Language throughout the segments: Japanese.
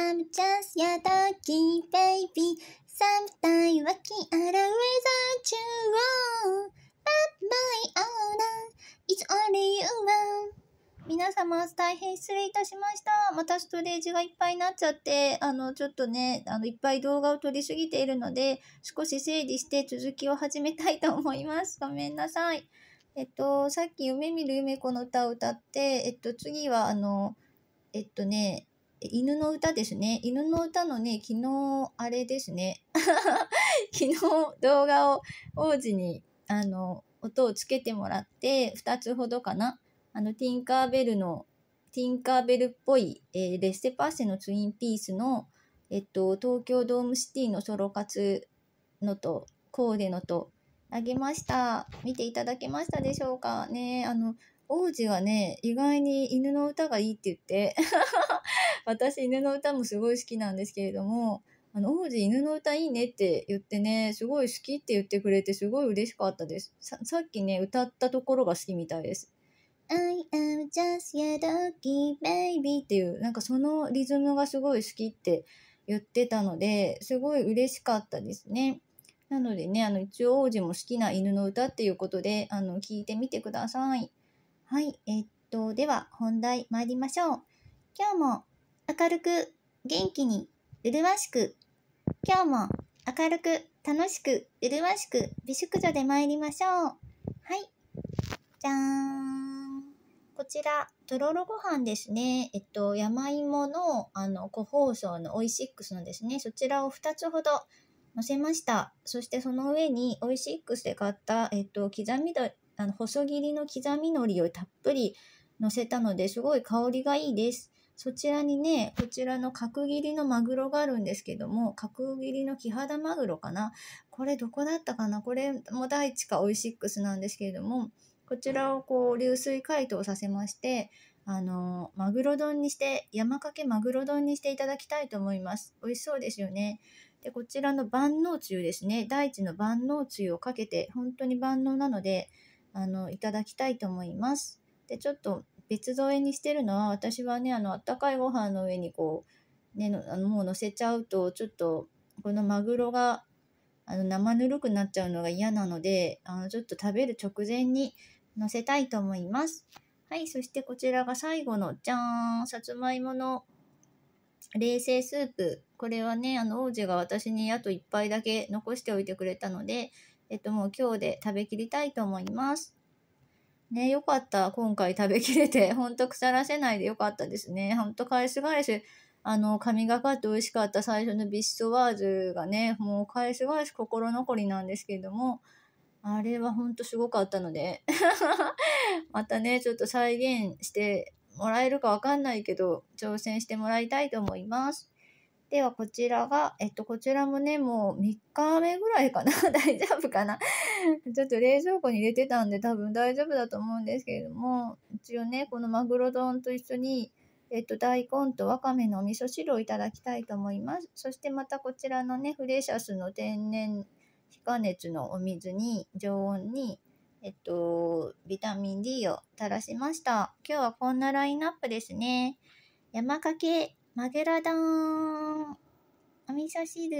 I'm just your doggy baby. Sometimes w k i n g o u without you. But my owner is only you one. 皆様、大変失礼いたしました。またストレージがいっぱいになっちゃって、あの、ちょっとね、あの、いっぱい動画を撮りすぎているので、少し整理して続きを始めたいと思います。ごめんなさい。えっと、さっき夢見る夢子の歌を歌って、えっと、次は、あの、えっとね、犬の歌ですね。犬の歌のね、昨日、あれですね。昨日動画を王子に、あの、音をつけてもらって、2つほどかな。あの、ティンカーベルの、ティンカーベルっぽい、えー、レッセパッセのツインピースの、えっと、東京ドームシティのソロ活のと、コーデのと、あげました。見ていただけましたでしょうかね。あの、王子はね、意外に犬の歌がいいって言って 私犬の歌もすごい好きなんですけれども、あの、王子犬の歌いいねって言ってね、すごい好きって言ってくれてすごい嬉しかったです。ささっきね、歌ったところが好きみたいです。I am just your doggy baby っていう、なんかそのリズムがすごい好きって言ってたので、すごい嬉しかったですね。なのでね、あの一応王子も好きな犬の歌っていうことで、あの、聞いてみてください。はい、えー、っと、では本題参りましょう。今日も明るく、元気に、麗しく、今日も明るく、楽しく、麗しく、美淑女で参りましょう。はい、じゃーん。こちら、とろろご飯ですね。えっと、山芋の、あの、個包装のオイシックスのですね、そちらを2つほど乗せました。そしてその上にオイシックスで買った、えっと、刻みあの細切りの刻み海苔をたっぷりのせたのですごい香りがいいです。そちらにね、こちらの角切りのマグロがあるんですけども、角切りのキハダマグロかな。これどこだったかなこれも大地かオイシックスなんですけれども、こちらをこう流水解凍させまして、あの、マグロ丼にして、山かけマグロ丼にしていただきたいと思います。美味しそうですよね。で、こちらの万能つゆですね。大地の万能つゆをかけて、本当に万能なので、あのいただきたいと思います。でちょっと別添えにしてるのは私はねあのあったかいご飯の上にこう、ね、のあのもうのせちゃうとちょっとこのマグロがあの生ぬるくなっちゃうのが嫌なのであのちょっと食べる直前にのせたいと思います。はい、そしてこちらが最後のじゃーんさつまいもの冷製スープこれはねあの王子が私にあと1杯だけ残しておいてくれたのでえっともう今日で食べきりたいと思います。ね、よかった。今回食べきれて、ほんと腐らせないでよかったですね。ほんと返す返す、あの、神がかって美味しかった最初のビスソワーズがね、もう返す返す心残りなんですけれども、あれはほんとすごかったので またね、ちょっと再現してもらえるかわかんないけど、挑戦してもらいたいと思います。ではこちらが、えっと、こちらもね、もう3日目ぐらいかな 大丈夫かな ちょっと冷蔵庫に入れてたんで多分大丈夫だと思うんですけれども、一応ね、このマグロ丼と一緒に、えっと、大根とわかめのお味噌汁をいただきたいと思います。そしてまたこちらのね、フレシャスの天然非加熱のお水に、常温に、えっと、ビタミン D を垂らしました。今日はこんなラインナップですね。山かけ、マグロ丼、お味噌汁、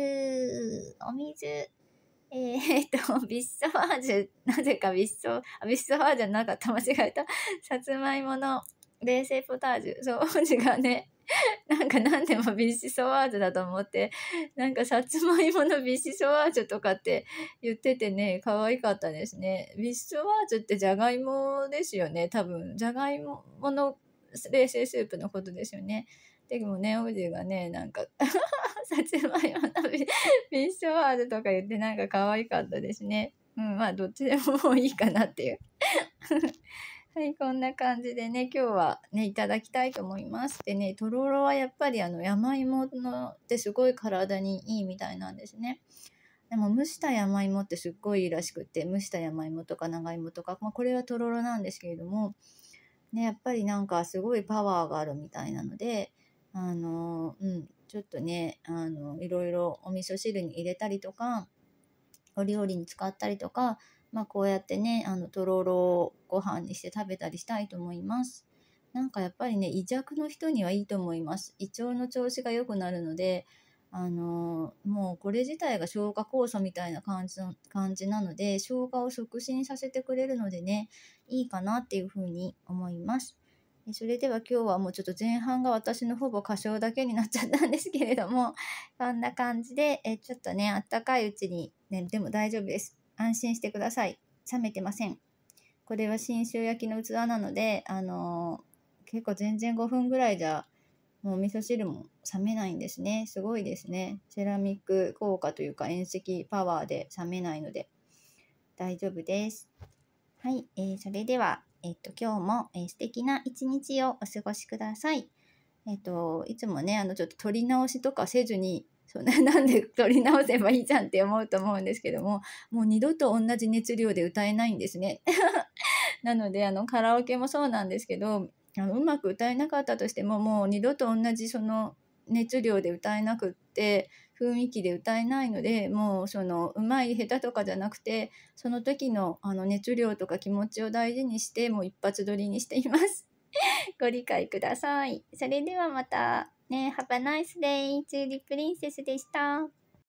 お水、えー、っと、ビッソワージュ、なぜかビッソ、あ、ビッソワージュなかった、間違えた。さつまいもの冷製ポタージュ。そう、違がね。なんか何でもビッシソワージュだと思って、なんかさつまいものビッシソワージュとかって言っててね、可愛かったですね。ビッシソワージュってじゃがいもですよね、多分。じゃがいもの冷製スープのことですよね。でもね、オジェがね、なんか さつまいものビッショワードとか言ってなんか可愛かったですね。うん、まあどっちでももういいかなっていう。はい、こんな感じでね、今日はね、いただきたいと思います。でね、とろろはやっぱりあの、山芋のってすごい体にいいみたいなんですね。でも蒸した山芋ってすっごいいいらしくて、蒸した山芋とか長芋とか、まあこれはとろろなんですけれども、ね、やっぱりなんかすごいパワーがあるみたいなので、あの、うん、ちょっとね、あの、いろいろお味噌汁に入れたりとか、お料理に使ったりとか、まあ、こうやってね、あの、とろろをご飯にして食べたりしたいと思います。なんかやっぱりね、胃弱の人にはいいと思います。胃腸の調子が良くなるので、あのもうこれ自体が消化酵素みたいな感じの感じなので消化を促進させてくれるのでねいいかなっていうふうに思います。それでは今日はもうちょっと前半が私のほぼ歌唱だけになっちゃったんですけれども、こんな感じで、えちょっとね、あったかいうちに、ね、でも大丈夫です。安心してください。冷めてません。これは信州焼きの器なので、あのー、結構全然5分ぐらいじゃ、もう味噌汁も冷めないんですね。すごいですね。セラミック効果というか、遠石パワーで冷めないので、大丈夫です。はい、えー、それでは。えっと、今日も、えー、素敵な一日をお過ごしください。えっと、いつもね、あの、ちょっと撮り直しとかせずに、そんな、なんで撮り直せばいいじゃんって思うと思うんですけども、もう二度と同じ熱量で歌えないんですね。なので、あの、カラオケもそうなんですけど、あのうまく歌えなかったとしても、もう二度と同じその熱量で歌えなくって雰囲気で歌えないのでもうその上手い下手とかじゃなくてその時のあの熱量とか気持ちを大事にしてもう一発撮りにしています。ご理解ください。それではまた。ね、Have a nice day! チューリップリンセスでした。